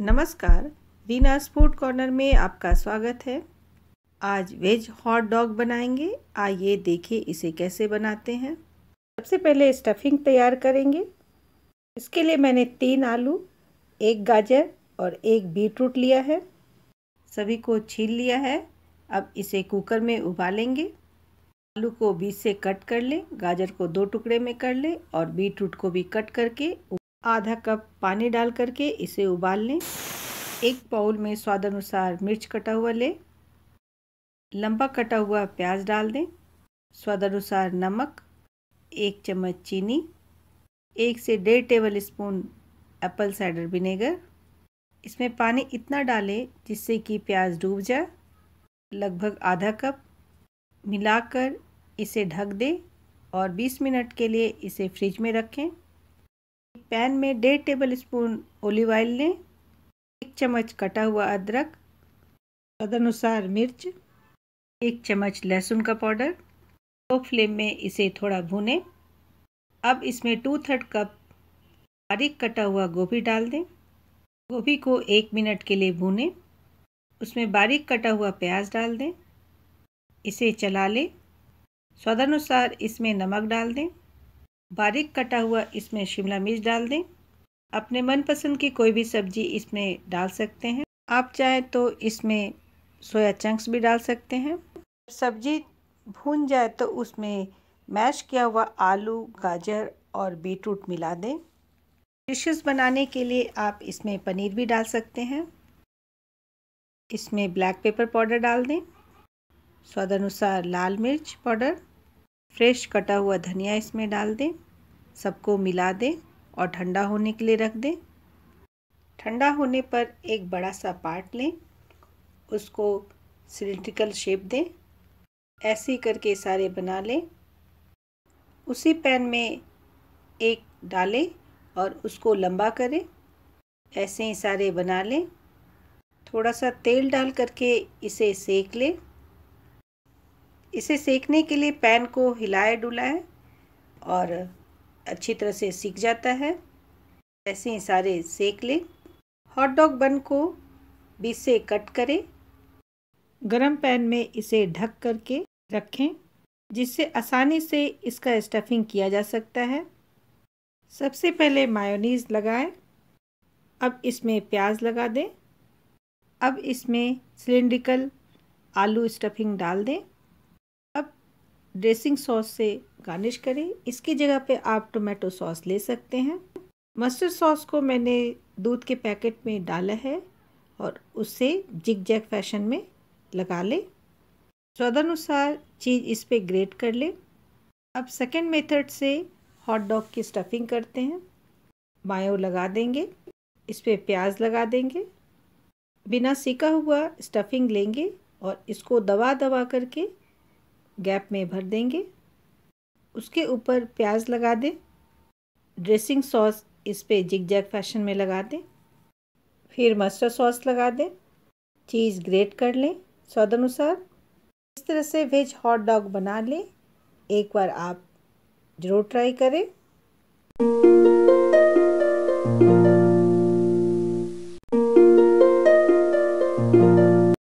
नमस्कार Reena food corner में आपका स्वागत है आज वेज हॉट डॉग बनाएंगे आइए देखिए इसे कैसे बनाते हैं सबसे पहले स्टफिंग तैयार करेंगे इसके लिए मैंने तीन आलू एक गाजर और एक बीटरूट लिया है सभी को छील लिया है अब इसे कुकर में उबालेंगे आलू को बीच से कट कर लें गाजर को दो टुकड़े में कर लें और बीटरूट को भी कट करके आधा कप पानी डाल करके इसे उबाल लें एक बाउल में स्वाद अनुसार मिर्च कटा हुआ लें लंबा कटा हुआ प्याज डाल दें स्वाद अनुसार नमक एक चम्मच चीनी एक से डेढ़ tablespoon apple cider vinegar इसमें पानी इतना डालें जिससे कि प्याज डूब जाए लगभग आधा कप मिलाकर इसे ढक दें और 20 मिनट के लिए इसे फ्रिज में रखें पैन में डेढ़ टेबल स्पून ओलिव ऑयल लें एक चम्मच कटा हुआ अदरक तदनुसार मिर्च एक चम्मच लहसुन का पाउडर लो फ्लेम में इसे थोड़ा भूने अब इसमें टू थर्ड कप बारीक कटा हुआ गोभी डाल दें गोभी को एक मिनट के लिए भूने उसमें बारीक कटा हुआ प्याज डाल दें इसे चला लें स्वादानुसार इसमें नमक डाल दें बारीक कटा हुआ इसमें शिमला मिर्च डाल दें अपने मनपसंद की कोई भी सब्जी इसमें डाल सकते हैं आप चाहें तो इसमें सोया चंक्स भी डाल सकते हैं सब्जी भून जाए तो उसमें मैश किया हुआ आलू गाजर और बीटरूट मिला दें डिशेस बनाने के लिए आप इसमें पनीर भी डाल सकते हैं इसमें ब्लैक पेपर पाउडर डाल दें स्वादानुसार लाल मिर्च पाउडर फ्रेश कटा हुआ धनिया इसमें डाल दें सबको मिला दें और ठंडा होने के लिए रख दें ठंडा होने पर एक बड़ा सा पार्ट लें उसको सिलिंड्रिकल शेप दें ऐसे करके सारे बना लें उसी पैन में एक डालें और उसको लंबा करें ऐसे ही सारे बना लें थोड़ा सा तेल डाल करके इसे सेक लें इसे सेकने के लिए पैन को हिलाए डुलाए और अच्छी तरह से सीख जाता है ऐसे ही सारे सेक लें हॉट डॉग बन को बीच से कट करें गरम पैन में इसे ढक करके रखें जिससे आसानी से इसका स्टफिंग किया जा सकता है सबसे पहले मायोनीज़ लगाएं अब इसमें प्याज लगा दें अब इसमें सिलिंड्रिकल आलू स्टफिंग डाल दें ड्रेसिंग सॉस से गार्निश करें इसकी जगह पे आप टोमेटो सॉस ले सकते हैं मस्टर्ड सॉस को मैंने दूध के पैकेट में डाला है और उसे जिग जैग फैशन में लगा लें स्वादानुसार चीज़ इस पर ग्रेट कर लें अब सेकेंड मेथड से हॉट डॉग की स्टफिंग करते हैं मायो लगा देंगे इस पर प्याज लगा देंगे बिना सीखा हुआ स्टफिंग लेंगे और इसको दबा दबा करके गैप में भर देंगे उसके ऊपर प्याज लगा दें ड्रेसिंग सॉस इस पर जिग जैग फैशन में लगा दें फिर मस्टर्ड सॉस लगा दें चीज़ ग्रेट कर लें स्वाद अनुसार इस तरह से वेज हॉट डॉग बना लें एक बार आप ज़रूर ट्राई करें